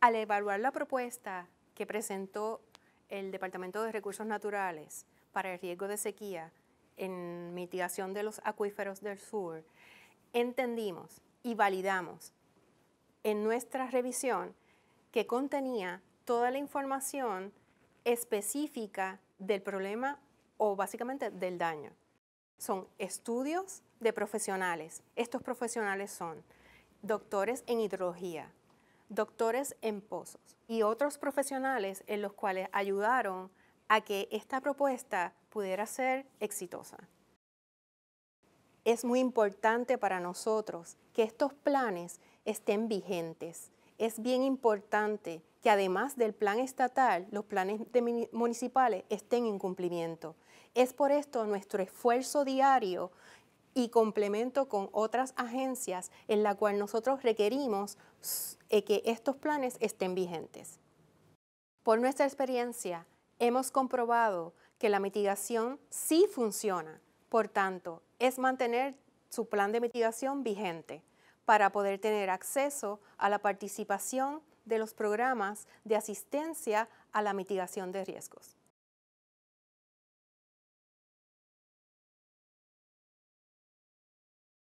al evaluar la propuesta que presentó el Departamento de Recursos Naturales para el riesgo de sequía en mitigación de los acuíferos del sur, entendimos y validamos en nuestra revisión que contenía toda la información específica del problema o básicamente del daño. Son estudios de profesionales. Estos profesionales son doctores en hidrología, doctores en pozos y otros profesionales en los cuales ayudaron a que esta propuesta pudiera ser exitosa. Es muy importante para nosotros que estos planes estén vigentes. Es bien importante que además del plan estatal, los planes municipales estén en cumplimiento. Es por esto nuestro esfuerzo diario y complemento con otras agencias en la cual nosotros requerimos eh, que estos planes estén vigentes. Por nuestra experiencia, hemos comprobado que la mitigación sí funciona. Por tanto, es mantener su plan de mitigación vigente para poder tener acceso a la participación de los programas de asistencia a la mitigación de riesgos.